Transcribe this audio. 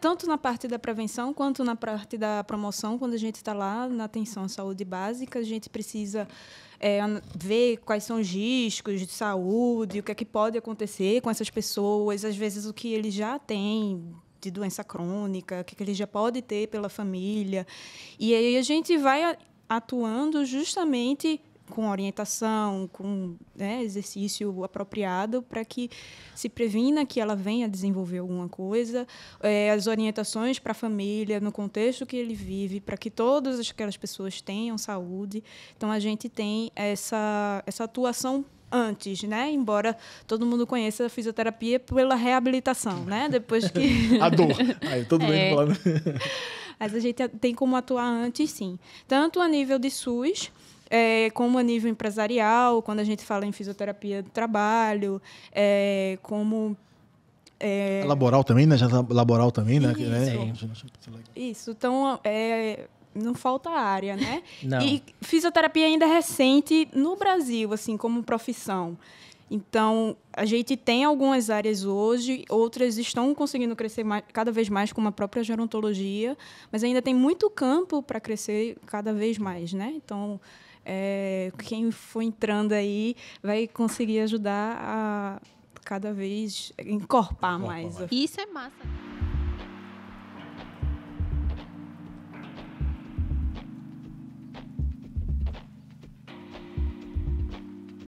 tanto na parte da prevenção quanto na parte da promoção, quando a gente está lá na atenção à saúde básica, a gente precisa é, ver quais são os riscos de saúde, o que é que pode acontecer com essas pessoas, às vezes o que ele já tem de doença crônica, o que, que ele já pode ter pela família. E aí a gente vai atuando justamente com orientação, com né, exercício apropriado para que se previna que ela venha desenvolver alguma coisa, é, as orientações para a família, no contexto que ele vive, para que todas aquelas pessoas tenham saúde. Então a gente tem essa, essa atuação antes, né? Embora todo mundo conheça a fisioterapia pela reabilitação, né? Depois que a dor, aí todo mundo é. falando. Né? Mas a gente tem como atuar antes, sim. Tanto a nível de SUS, é, como a nível empresarial, quando a gente fala em fisioterapia do trabalho, é, como é... é laboral também, né? Já é laboral também, né? Isso. É. é isso. Então, é... não falta área, né? Não. E fisioterapia ainda é recente no Brasil, assim, como profissão. Então, a gente tem algumas áreas hoje, outras estão conseguindo crescer mais, cada vez mais com a própria gerontologia, mas ainda tem muito campo para crescer cada vez mais, né? Então, é, quem for entrando aí vai conseguir ajudar a cada vez encorpar, encorpar mais. mais. Isso é massa.